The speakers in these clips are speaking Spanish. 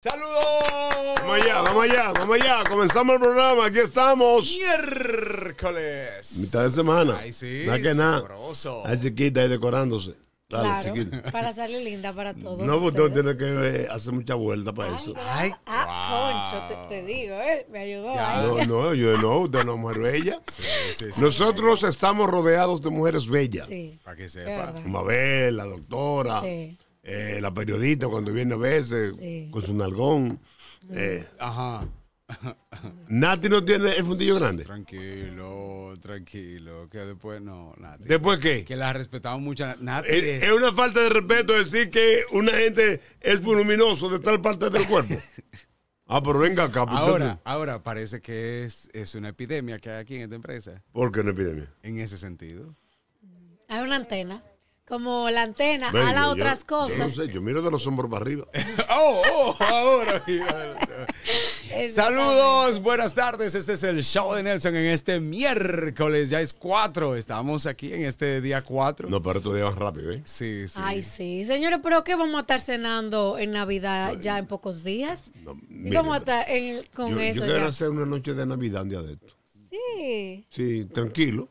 ¡Saludos! Vamos allá, vamos allá, vamos allá. Comenzamos el programa, aquí estamos. Miércoles. Mitad de semana. Ay, sí. Nada que nada. chiquita, ahí decorándose. claro, Para salir linda para todos. No, porque tiene que eh, hacer mucha vuelta para eso. Ay, ah, Concho, te, digo, ¿eh? Me ayudó. Eh. no, no, yo no, usted no es mujer bella. Sí, sí, sí, Nosotros estamos rodeados de mujeres bellas. Sí. Para que sepa. Mabel, la doctora. Sí. Eh, la periodista cuando viene a veces con su nalgón. Eh. Ajá. Nati no tiene el fundillo grande. Tranquilo, tranquilo. Que después no, Nati. ¿Después qué? Que la respetamos mucho. Nati es, una falta de respeto decir que una gente es voluminoso de tal parte del cuerpo. ah, pero venga acá. Pues, ahora, ahora parece que es, es una epidemia que hay aquí en esta empresa. ¿Por qué una epidemia? En ese sentido. Hay una antena. Como la antena, a las otras cosas. Yo no sé, yo miro de los hombros para arriba. oh, oh, ahora. Saludos, buenas tardes. Este es el show de Nelson en este miércoles. Ya es cuatro. Estamos aquí en este día cuatro. No, pero tú días rápido, ¿eh? Sí, sí. Ay, sí. Señores, ¿pero qué vamos a estar cenando en Navidad ya en pocos días? No, vamos con eso? Yo quiero hacer una noche de Navidad un día de esto. Sí. Sí, tranquilo.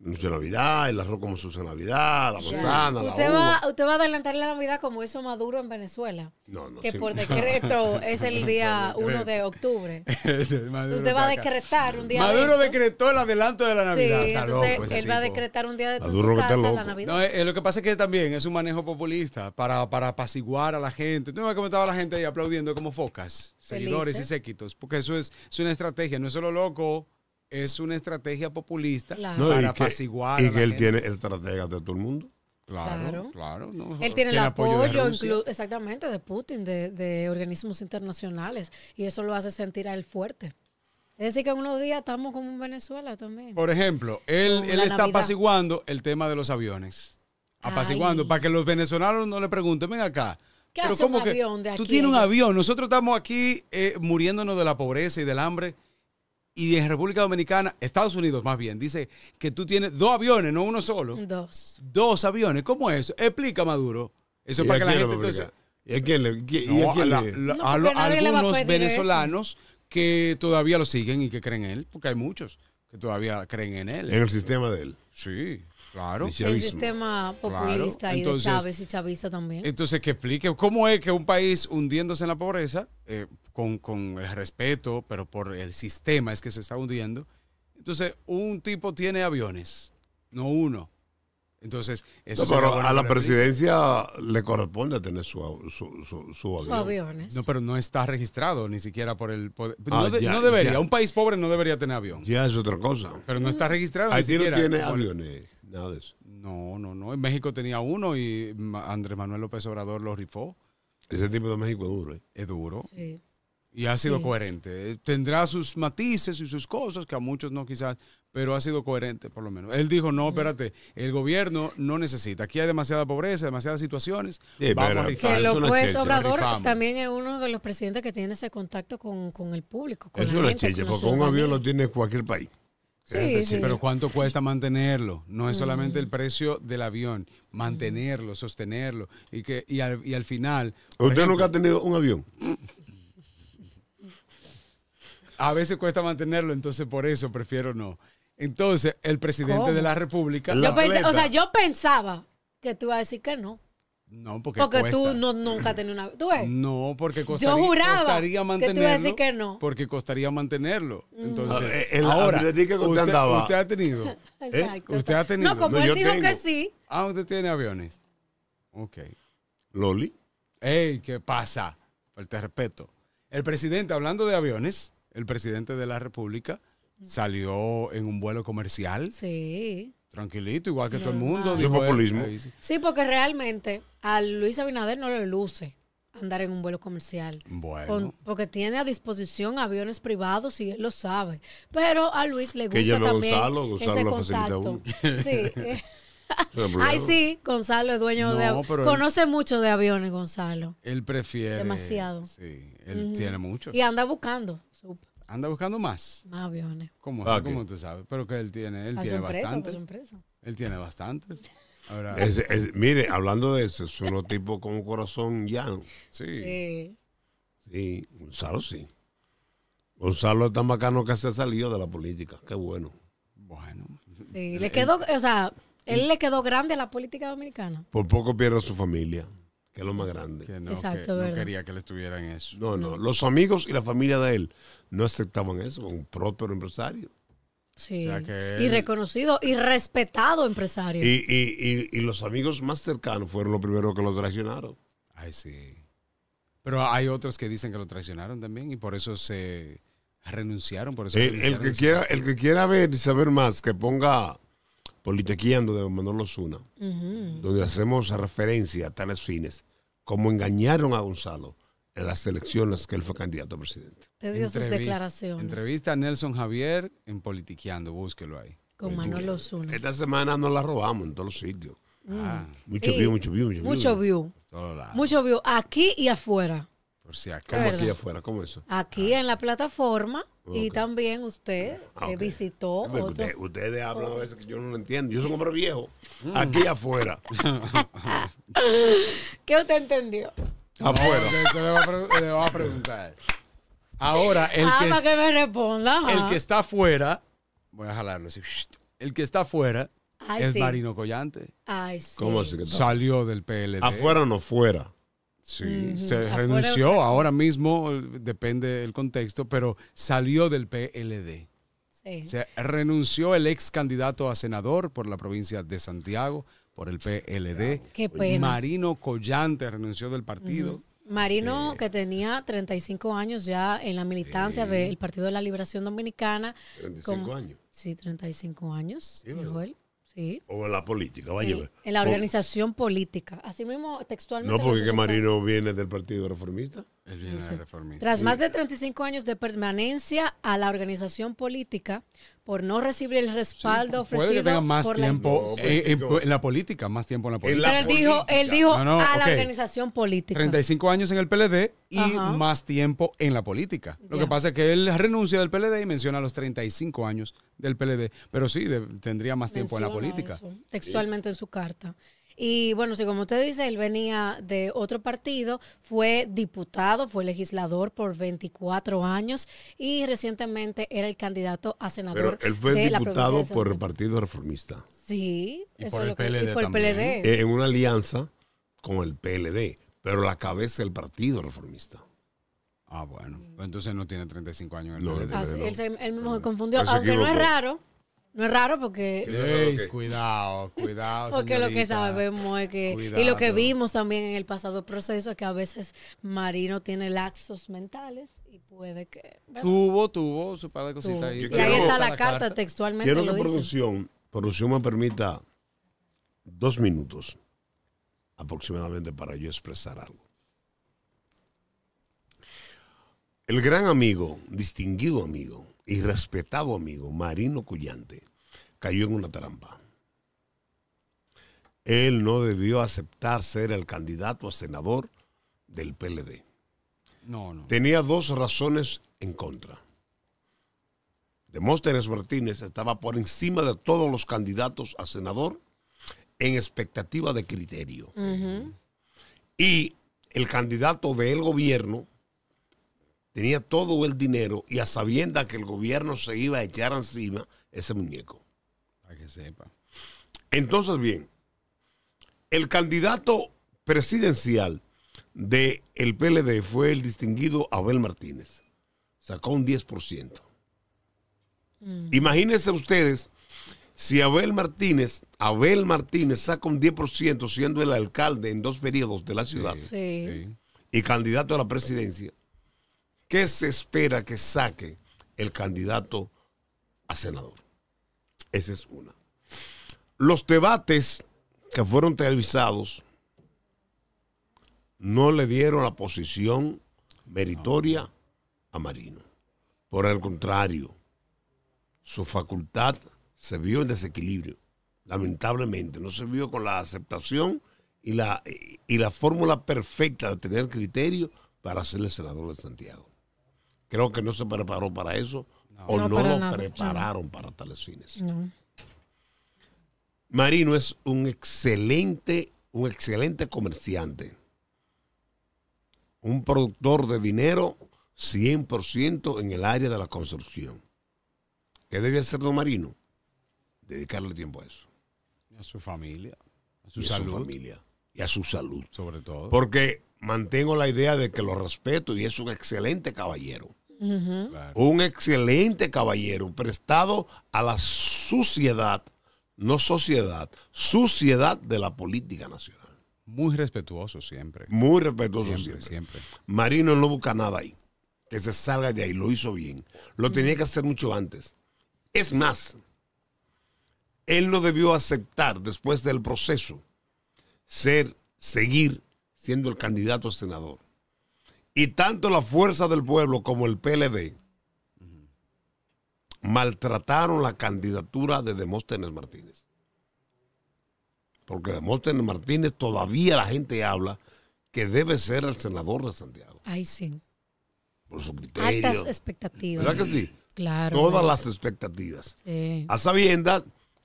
Mucha Navidad, el arroz como se usa Navidad, la manzana, la ¿Usted Va, usted va a adelantar la Navidad como eso Maduro en Venezuela. No, no. Que por decreto es el día 1 de octubre. usted va a decretar un día Maduro decretó el adelanto de la Navidad. Sí, entonces él va a decretar un día de casa, la Navidad. Eh, eh, lo que pasa es que también es un manejo populista para, apaciguar a la gente. Tú me comentado a la gente ahí aplaudiendo como focas, seguidores y séquitos, porque eso es, es una estrategia, no es solo loco es una estrategia populista para apaciguar. Y que él tiene estrategas de todo el mundo. Claro, claro. no. Él tiene, el, apoyo, exactamente, de Putin, de, organismos internacionales, y eso lo hace sentir a él fuerte. Es decir, que unos días estamos como en Venezuela también. Por ejemplo, él, está apaciguando el tema de los aviones. Apaciguando, para que los venezolanos no le pregunten, ven acá, ¿Qué hace un avión de aquí? Tú tienes un avión. Nosotros estamos aquí eh, muriéndonos de la pobreza y del hambre y de República Dominicana, Estados Unidos más bien, dice que tú tienes dos aviones, no uno solo. Dos. Dos aviones, ¿cómo es? Explica, Maduro. Eso es para que la gente ¿Y algunos venezolanos que todavía lo siguen y que creen en él, porque hay muchos que todavía creen en él. En el sistema de él. Sí. Claro. El sistema populista y de Chávez y chavista también. Entonces, que explique cómo es que un país hundiéndose en la pobreza, eh, con, el respeto, pero por el sistema es que se está hundiendo. Entonces, un tipo tiene aviones, no uno. Entonces, eso a la presidencia le corresponde tener su, su, su, avión. aviones. No, pero no está registrado ni siquiera por el poder. Ah, no, debería. Un país pobre no debería tener avión. Ya es otra cosa. Pero no está registrado. tiene aviones nada de eso. No, no, no. En México tenía uno y Andrés Manuel López Obrador lo rifó. Ese tipo de México es duro, ¿eh? Es duro. Sí. Y ha sido coherente. Eh, tendrá sus matices y sus cosas, que a muchos no quizás, pero ha sido coherente por lo menos. Él dijo, no, espérate, el gobierno no necesita. Aquí hay demasiada pobreza, demasiadas situaciones. vamos a que López pues Obrador también es uno de los presidentes que tiene ese contacto con, el público. Con es una porque un avión lo tiene cualquier país. Sí, Pero ¿cuánto cuesta mantenerlo? No es solamente el mm. precio del avión, mantenerlo, sostenerlo y que y al, final. ¿Usted nunca ha tenido un avión? A veces cuesta mantenerlo, entonces por eso prefiero no. Entonces, el presidente de la República. o sea, yo pensaba que tú ibas a decir que no. No, porque, porque tú no, nunca tenías una. ¿Tú ves? No, porque costaría, Yo juraba costaría mantenerlo. a decir que no. Porque costaría mantenerlo. Mm. Entonces, ah, ahora, usted, ha tenido. ¿eh? Usted ha tenido. No, como él dijo que sí. Ah, usted tiene aviones. Ok. Loli. Ey, ¿qué pasa? Te respeto. El presidente, hablando de aviones, el presidente de la República salió en un vuelo comercial. Sí. Tranquilito, igual que todo el mundo. populismo. Sí, porque realmente a Luis Abinader no le luce andar en un vuelo comercial. Bueno. porque tiene a disposición aviones privados y él lo sabe. Pero a Luis le gusta también Gonzalo, Gonzalo ese contacto. Sí. Ay, sí, Gonzalo es dueño de aviones. Conoce mucho de aviones, Gonzalo. Él prefiere. Demasiado. Sí, él tiene muchos. Y anda buscando anda buscando más. Más aviones. ¿Cómo, tú sabes? Pero que él tiene, él tiene bastantes. Él tiene bastantes. mire, hablando de eso, es uno tipo con un corazón llano. Sí. Sí, Gonzalo sí. Gonzalo es tan bacano que se salió de la política. Qué bueno. Bueno. Sí, le quedó, o sea, él le quedó grande a la política dominicana. Por poco pierde a su familia que es lo más grande. Exacto, que no quería que le estuvieran eso. No, no, los amigos y la familia de él no aceptaban eso, un próspero empresario. Sí, y reconocido y respetado empresario. Y, los amigos más cercanos fueron los primeros que lo traicionaron. Ay, sí. Pero hay otros que dicen que lo traicionaron también y por eso se renunciaron. Por eso eh, el, que quiera, el que quiera ver y saber más, que ponga Politequiando de Manolo Zuna, donde hacemos referencia a tales fines como engañaron a Gonzalo en las elecciones que él fue candidato a presidente. Te dio sus declaraciones. Entrevista a Nelson Javier en Politiqueando, búsquelo ahí. Con Manolo Osuna. Esta semana nos la robamos en todos los sitios. Mm. Mucho, view, mucho view, mucho view. Mucho view. Mucho view, aquí y afuera. ¿Cómo aquí afuera? ¿Cómo eso? Aquí ah. en la plataforma. Y también usted ah, eh, visitó. Usted, ustedes hablan a veces que yo no lo entiendo. Yo soy un hombre viejo. Mm. Aquí afuera. ¿Qué usted entendió? Afuera. le, voy a preguntar. Ahora, el ah, que, me El que está afuera. Voy a jalarlo así. El que está afuera es Marino Collante. Ay, sí. ¿Cómo que está? Salió del PLD. Afuera o no fuera. Sí, se renunció, ahora mismo depende del contexto, pero salió del PLD. Sí. Se renunció el ex candidato a senador por la provincia de Santiago, por el PLD. Marino Collante renunció del partido. Marino, eh. que tenía 35 años ya en la militancia del Partido de la Liberación Dominicana. 35 años. Sí, 35 años, dijo él. O en la política, En la organización política. Así mismo, textualmente. No, porque Marino viene del Partido Reformista. Tras más de 35 años de permanencia a la organización política por no recibir el respaldo ofrecido. por tiempo la... En, la política, más tiempo en la política. Pero él dijo, él a la organización política. 35 años en el PLD y más tiempo en la política. Lo que pasa es que él renuncia del PLD y menciona los 35 años del PLD, pero sí, tendría más tiempo en la política. textualmente en su carta. Y bueno, si como usted dice, él venía de otro partido, fue diputado, fue legislador por 24 años y recientemente era el candidato a senador. Pero él fue diputado por el Partido Reformista. Sí, y por, el, PLD ¿eh? en una alianza con el PLD, pero la cabeza del Partido Reformista. Ah, bueno. Pues entonces no tiene 35 años. El no, él, confundió. Aunque no es raro, no es raro porque. cuidado, cuidado. porque lo que sabemos es que. Y lo que vimos también en el pasado proceso es que a veces Marino tiene laxos mentales y puede que. Tuvo, tuvo su par de cositas ahí. Y ahí está la, carta, textualmente. Quiero que producción, producción me permita dos minutos aproximadamente para yo expresar algo. El gran amigo, distinguido amigo y respetado amigo Marino Cuyante cayó en una trampa. Él no debió aceptar ser el candidato a senador del PLD. No, no. Tenía dos razones en contra. Demóstenes Martínez estaba por encima de todos los candidatos a senador en expectativa de criterio. Y el candidato del gobierno tenía todo el dinero y a sabienda que el gobierno se iba a echar encima ese muñeco. Para que sepa. Entonces, bien, el candidato presidencial del el PLD fue el distinguido Abel Martínez. Sacó un 10%. Mm. Imagínense ustedes si Abel Martínez, Abel Martínez saca un 10% siendo el alcalde en dos periodos de la ciudad y candidato a la presidencia, ¿qué se espera que saque el candidato a senador? Esa es una. Los debates que fueron televisados no le dieron la posición meritoria a Marino. Por el contrario, su facultad se vio en desequilibrio, lamentablemente. No se vio con la aceptación y la, y la fórmula perfecta de tener criterio para ser el senador de Santiago. Creo que no se preparó para eso o no, lo prepararon para tales fines. Marino es un excelente, un excelente comerciante, un productor de dinero 100% en el área de la construcción. ¿Qué debe hacer don Marino? Dedicarle tiempo a eso. A su familia, su y A su familia y a su salud. Sobre todo. Porque mantengo la idea de que lo respeto y es un excelente caballero. Un excelente caballero prestado a la suciedad, no sociedad, suciedad de la política nacional. Muy respetuoso siempre. Muy respetuoso siempre. Marino no busca nada ahí. Que se salga de ahí, lo hizo bien. Lo tenía que hacer mucho antes. Es más, él no debió aceptar después del proceso ser, seguir siendo el candidato a senador. Y tanto la fuerza del pueblo como el PLD maltrataron la candidatura de Demóstenes Martínez. Porque Demóstenes Martínez todavía la gente habla que debe ser el senador de Santiago. Ay, sí. Por su criterio. Altas expectativas. ¿Verdad que sí? Claro. Todas las expectativas. A sabiendas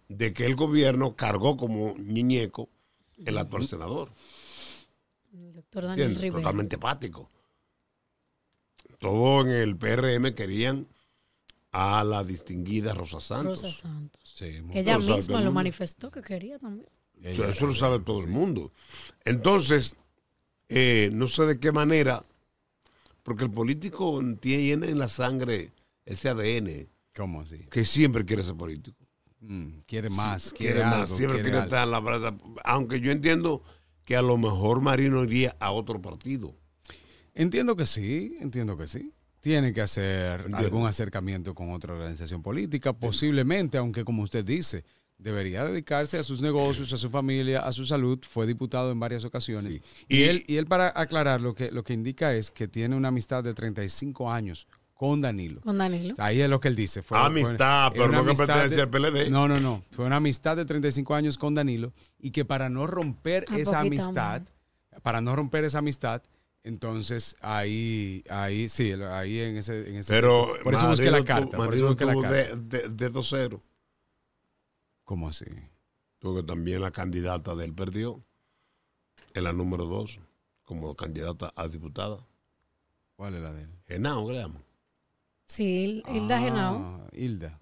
de que el gobierno cargó como niñeco el actual senador. doctor Daniel Rivera. Totalmente apático todo en el PRM querían a la distinguida Rosa Santos. Rosa Santos. Sí, que ella misma lo manifestó que quería también. Eso, lo sabe todo el mundo. Entonces, eh, no sé de qué manera, porque el político tiene en la sangre ese ADN. ¿Cómo así? Que siempre quiere ser político. Mm, quiere más, quiere, más. siempre quiere, estar en la plaza. Aunque yo entiendo que a lo mejor Marino iría a otro partido. Entiendo que sí, entiendo que sí. Tiene que hacer algún acercamiento con otra organización política, posiblemente, aunque como usted dice, debería dedicarse a sus negocios, a su familia, a su salud. Fue diputado en varias ocasiones. Y, él, y él, para aclarar, lo que, lo que indica es que tiene una amistad de 35 años con Danilo. Con Danilo. Ahí es lo que él dice. Fue, amistad, pero no que pertenece al PLD. No, no, no. Fue una amistad de 35 años con Danilo y que para no romper esa amistad, para no romper esa amistad, entonces, ahí, ahí, sí, ahí en ese, Pero texto. por eso busqué la carta. por eso busqué la carta. De, de, dedo cero. ¿Cómo así? Porque también la candidata de él perdió. En la número 2, como candidata a diputada. ¿Cuál es la de él? Genao, ¿qué le Sí, ah, Hilda Genao. Hilda.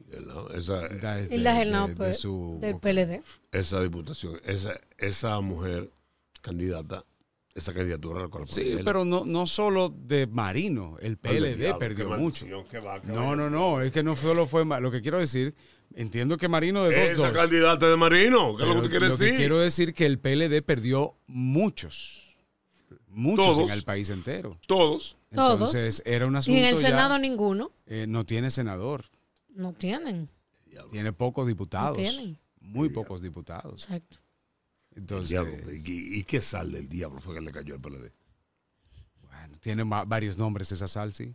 Esa, Hilda, es pues, del PLD. Esa diputación, esa, esa mujer candidata esa candidatura la Sí, pero no, no solo de Marino, el PLD perdió mucho. no, no, no, es que no solo fue Lo que quiero decir, entiendo que Marino de Esa dos, candidata de Marino, ¿qué es lo que tú quieres quiero decir que el PLD perdió muchos. Muchos en el país entero. Todos. Entonces, era una Y en el Senado ninguno. Eh, no tiene senador. No tienen. Tiene pocos diputados. No Muy pocos diputados. Exacto. Entonces, ¿y, qué sal del diablo fue que le cayó al PLD? Bueno, tiene varios nombres esa sal, sí.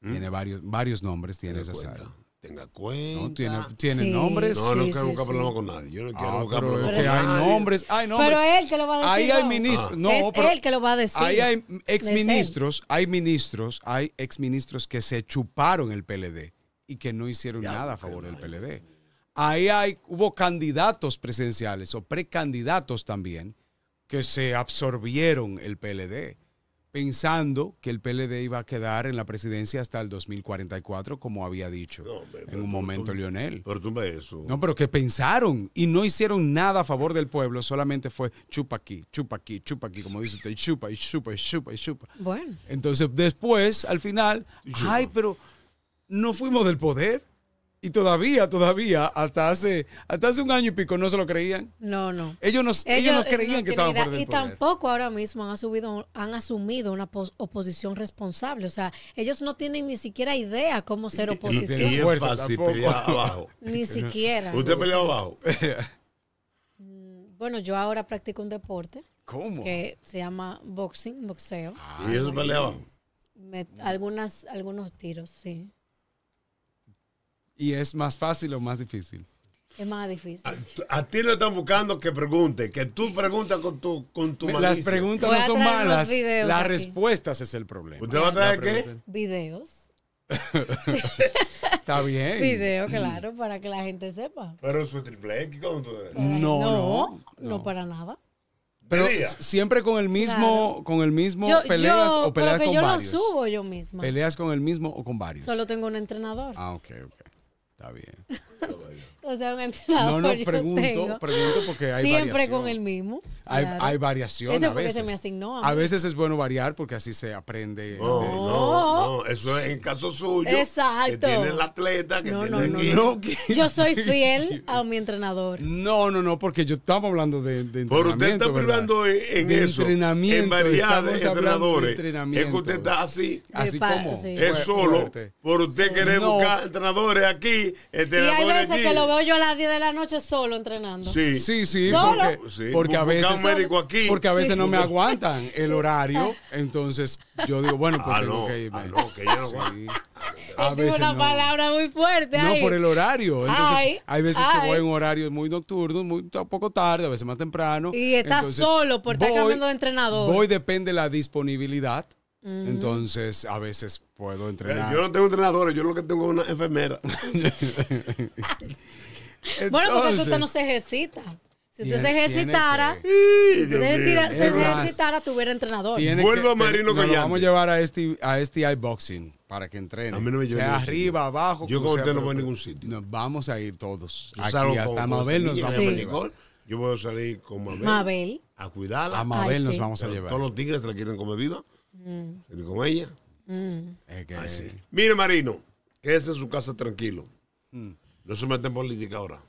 ¿Mm? Tiene varios, varios nombres, tiene, esa sal tenga cuenta. tiene, tiene nombres. No, no sí, quiero con nadie. Yo no quiero nunca ah, buscar con nadie. Hay nombres, hay nombres. Ah. Pero él que lo va a decir. Ahí hay ministros. No, es él que lo va a decir. Ahí hay exministros, hay ministros, hay exministros que se chuparon el PLD y que no hicieron nada a favor del PLD ahí hay, hubo candidatos presidenciales o precandidatos también que se absorbieron el PLD, pensando que el PLD iba a quedar en la presidencia hasta el 2044, como había dicho en un momento Lionel. Pero eso. No, pero que pensaron y no hicieron nada a favor del pueblo, solamente fue chupa aquí, chupa aquí, chupa aquí, como dice usted, chupa, y chupa, y chupa, y chupa. Bueno. Entonces, después, al final, ay, pero no fuimos del poder. Y todavía, todavía, hasta hace, hasta hace un año y pico no se lo creían. No, no. Ellos no, ellos, creían que estaban por Y tampoco ahora mismo han, asumido, han asumido una oposición responsable. O sea, ellos no tienen ni siquiera idea cómo ser oposición. Y, abajo. Ni siquiera. ¿Usted peleaba abajo? Mm, bueno, yo ahora practico un deporte. ¿Cómo? Que se llama boxing, boxeo. ¿Y eso ah, peleaba? algunas, algunos tiros, sí. ¿Y es más fácil o más difícil? Es más difícil. A, ti lo están buscando que pregunte, que tú preguntas con tu, con Las preguntas no son malas, las respuestas es el problema. ¿Usted va a traer qué? Videos. Está bien. Video, claro, para que la gente sepa. Pero su triple X, No, no, no, para nada. Pero siempre con el mismo, con el mismo peleas o peleas con varios. Yo lo subo yo misma. Peleas con el mismo o con varios. Solo tengo un entrenador. Ah, ok, ok. Está bien. o sea, un entrenador. No, no, pregunto, pregunto porque hay Siempre con el mismo. Hay, hay variación a veces. a, veces es bueno variar porque así se aprende. No, Eso es en caso suyo. Exacto. Que tiene el atleta, que tiene el... Yo soy fiel a mi entrenador. No, no, no, porque yo estaba hablando de, de entrenamiento. usted está hablando en, eso. Entrenamiento. En variedad de entrenadores. Es que usted está así. Así como. Es solo. Por usted quiere buscar entrenadores aquí, Y hay veces que lo veo yo a las 10 de la noche solo entrenando. Sí, sí, Solo. Porque, sí, porque a veces médico aquí. Porque a veces no me aguantan el horario. Entonces yo digo, bueno, pues ah, que ah, irme. una palabra muy fuerte. No, por el horario. Entonces, hay veces que voy en horarios muy nocturnos, muy poco tarde, a veces más temprano. Y estás solo por estar cambiando de entrenador. Voy, depende la disponibilidad. Entonces, a veces puedo entrenar. Yo no tengo entrenadores, yo lo que tengo es una enfermera. bueno, porque tú no se ejercita. Si usted se ejercitara, si usted se ejercitara, tuviera entrenador. Vuelvo a Marino Nos Vamos a llevar a este a este Boxing para que entrene. A mí no me Sea este arriba, abajo. Yo con usted no voy a ningún sitio. Nos vamos a ir todos. Aquí hasta Mabel nos vamos a llevar. Yo voy a salir con Mabel. Mabel. A cuidarla. A Mabel nos vamos a llevar. Todos los tigres la quieren comer viva. Mm. Y Con ella. Mm. Mire, Marino, quédese en su casa tranquilo. Mm. No se meten en política ahora.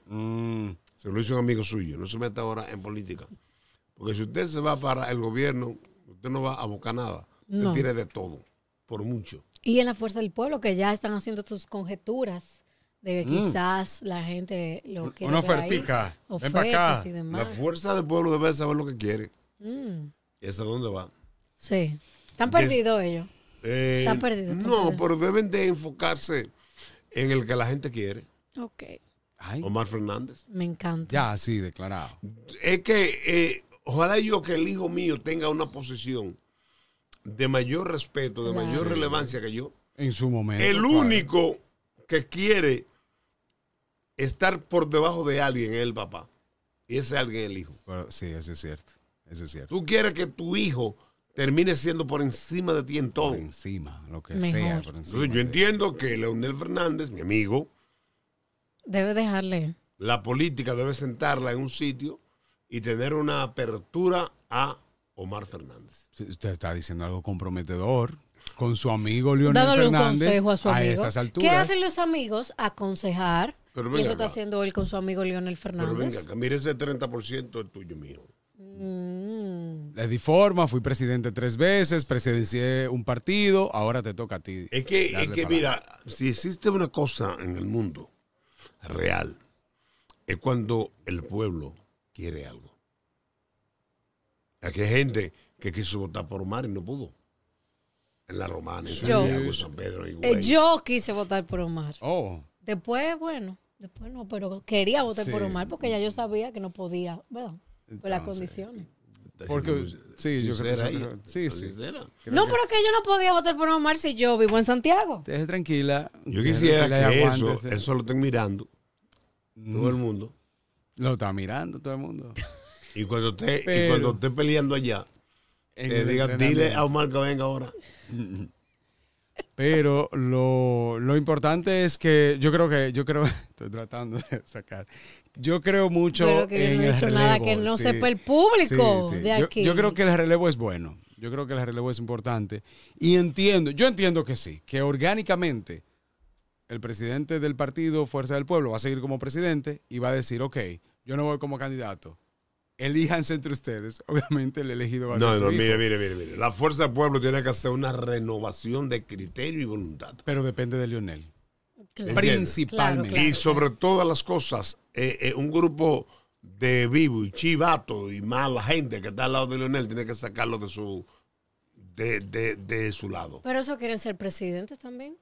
Se lo hizo un amigo suyo. No se meta ahora en política. Porque si usted se va para el gobierno, usted no va a buscar nada. Usted tiene de todo, por mucho. Y en la fuerza del pueblo, que ya están haciendo sus conjeturas de que mm. quizás la gente lo quiere Una ofertica. demás. La fuerza del pueblo debe saber lo que quiere. Y mm. es dónde va. Sí. Están perdidos ellos. están eh, perdidos. No, pero deben de enfocarse en el que la gente quiere. Ok. Omar Fernández. Me encanta. Ya, sí, declarado. Es que eh, ojalá yo que el hijo mío tenga una posición de mayor respeto, de mayor relevancia que yo. En su momento. El único que quiere estar por debajo de alguien es el papá. Y ese alguien es el hijo. sí, eso es cierto. Eso es cierto. Tú quieres que tu hijo termine siendo por encima de ti en todo. Por encima, lo que sea. yo entiendo que Leonel Fernández, mi amigo, Debe dejarle. La política debe sentarla en un sitio y tener una apertura a Omar Fernández. usted está diciendo algo comprometedor con su amigo Leonel Fernández. a ¿Qué hacen los amigos? Aconsejar. eso está haciendo él con su amigo Leonel Fernández. Pero venga mire ese 30% es tuyo mío. Mm. Le di forma, fui presidente tres veces, presidencié un partido, ahora te toca a ti. Es que, es que mira, si existe una cosa en el mundo real es cuando el pueblo quiere algo. Aquí hay gente que quiso votar por Omar y no pudo. En la Romana, en yo, San Pedro. Eh, yo quise votar por Omar. Oh. Después, bueno, después no, pero quería votar por Omar porque ya yo sabía que no podía, bueno, por las condiciones. Porque, sí, yo creo que sí, No, pero que yo no podía votar por Omar si yo vivo en Santiago. tranquila. Yo quisiera que, eso, eso lo estén mirando. Mm. Todo el mundo. Lo está mirando todo el mundo. Y cuando esté, y cuando peleando allá, diga, dile a Omar que venga ahora. Pero lo, importante es que yo creo que, yo creo, estoy tratando de sacar, yo creo mucho que no sepa el público de aquí. Yo, creo que el relevo es bueno, yo creo que el relevo es importante. Y entiendo, yo entiendo que sí, que orgánicamente el presidente del partido Fuerza del Pueblo va a seguir como presidente y va a decir, ok, yo no voy como candidato, Elíjanse entre ustedes. Obviamente el elegido va a ser. No, no, mire, mire, mire, mire. La fuerza del pueblo tiene que hacer una renovación de criterio y voluntad. Pero depende de Lionel. Principalmente. y sobre todas las cosas, eh, eh, un grupo de vivo y chivato y mala gente que está al lado de Lionel tiene que sacarlo de su de, su lado. Pero eso quieren ser presidentes también.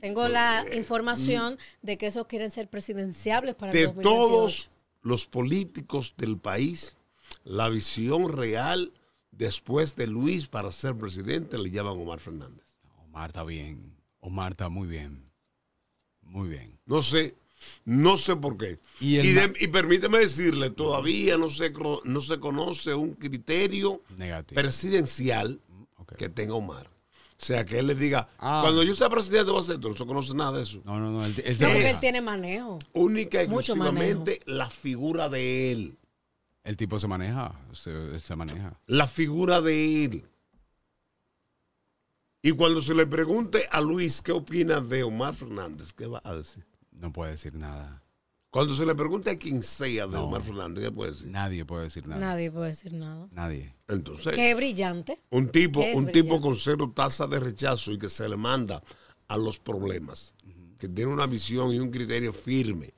Tengo la eh, información de que esos quieren ser presidenciables para de el todos los políticos del país la visión real después de Luis para ser presidente, le llaman Omar Fernández. Omar está bien, Omar está muy bien, muy bien. No sé, no sé por qué. Y, permíteme decirle, todavía no se, no se conoce un criterio presidencial que tenga Omar. O sea, que él le diga, ah. cuando yo sea presidente de a hacer tú no conoce nada de eso. No, no, no. Él, él, tiene manejo. Única y la figura de él. El tipo se maneja, se, se maneja. La figura de él. Y cuando se le pregunte a Luis qué opina de Omar Fernández, ¿qué va a decir? No puede decir nada. Cuando se le pregunte quién sea de Mar Omar Fernández, ¿qué puede decir? Nadie puede decir nada. Nadie puede decir nada. Nadie. Entonces. Qué brillante. Un tipo, un tipo con cero tasa de rechazo y que se le manda a los problemas, que tiene una visión y un criterio firme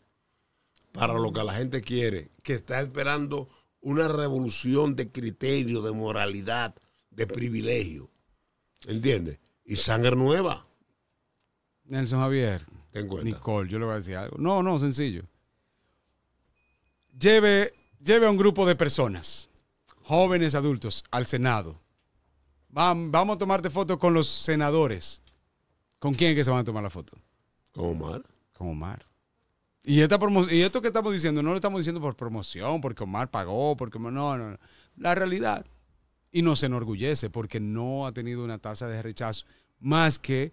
para lo que la gente quiere, que está esperando una revolución de criterio, de moralidad, de privilegio. ¿Entiendes? Y sangre nueva. Nelson Javier. Nicole, yo le voy a decir algo. No, no, sencillo lleve, lleve a un grupo de personas, jóvenes adultos, al Senado. vamos a tomarte fotos con los senadores. ¿Con quién que se van a tomar la foto? Con Omar. Con Omar. Y, esta y esto que estamos diciendo, no lo estamos diciendo por promoción, porque Omar pagó, porque no, no, no. La realidad. Y no se enorgullece porque no ha tenido una tasa de rechazo más que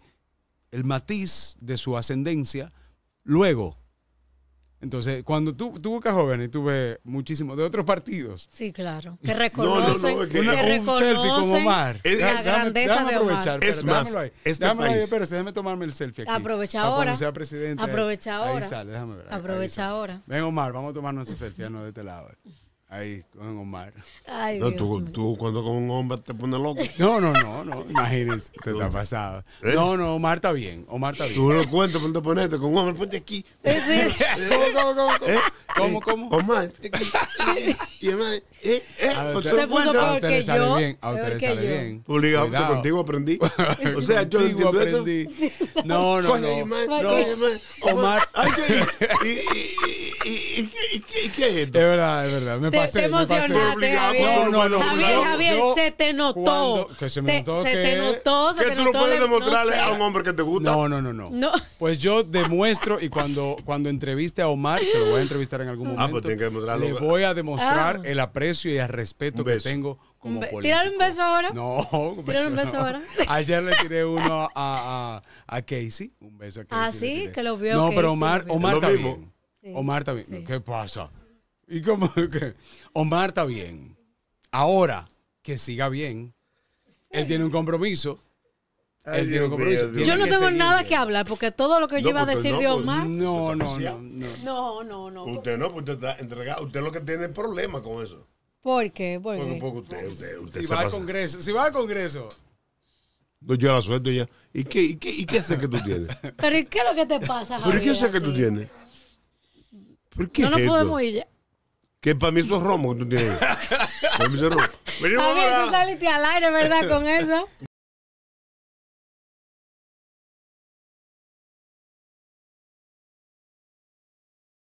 el matiz de su ascendencia luego entonces, cuando tú, tú buscas jóvenes, tú ves muchísimos de otros partidos. Sí, claro. Que reconocen, no, no, no, un selfie con Omar. Es, la grandeza déjame aprovechar, de Omar. Es más, ahí, este déjame país. Ahí, déjame tomarme el selfie aquí. Aprovecha ahora. Sea presidente, aprovecha ahí, ahora. Ahí sale, déjame ver. Aprovecha ahora. Ven Omar, vamos a tomarnos ese selfie, no de este lado. Eh. Ahí, con Omar. Ay, no, Dios tú, Dios. tú, cuando con un hombre te pones loco. No, no, no, no. Imagínense, te está pasado. ¿Eh? No, no, Omar está bien. Omar está bien. Tú lo cuentas cuando te ponete con un hombre, ponte aquí. Sí. ¿Eh? ¿Cómo, sí, cómo, cómo? ¿Eh? ¿Cómo, cómo? Omar, Y Omar, ¿eh? ¿Eh? A usted, se puso peor que le sale yo. Bien, a usted le sale yo. bien. Obligado, contigo aprendí. o sea, yo contigo aprendí. No, no, Coge, no. Omar. Omar. ¿Y qué es esto? Es verdad, es verdad. Me pasé, te Javier. Javier, se te notó. que se notó. que, notó. tú puedes demostrarle a un hombre que te gusta. No, no, no, no. Pues yo demuestro y cuando, cuando entreviste a Omar, que lo voy a entrevistar en algún ah, pues momento, le voy a demostrar ah. el aprecio y el respeto que tengo como político. ¿Tirar un beso ahora? No, un beso, un beso ahora? Ayer le tiré uno a, a, Casey, un beso a ah, Casey. Ah, sí, que lo vio No, pero Omar, Omar también. Omar también. ¿Qué pasa? Y cómo? que Omar está bien. Ahora que siga bien, él tiene un compromiso. Él tiene un compromiso. yo no tengo nada que hablar porque todo lo que yo iba a decir de Omar. No, no, no, no. No, no, Usted no, porque usted está entregado. Usted lo que tiene es problema con eso. ¿Por qué? Porque, porque usted, usted, si se va al Congreso, si va al Congreso. No, yo la suelto ya. ¿Y qué, y qué, y qué sé que tú tienes? ¿Pero qué es lo que te pasa, Javier? ¿Pero qué sé que tú tienes? ¿Por qué no nos podemos ir ya. Que para mí eso es romo que tú tienes. Para mí eso es romo. Venimos a ver, tú saliste al aire, ¿verdad? Con eso.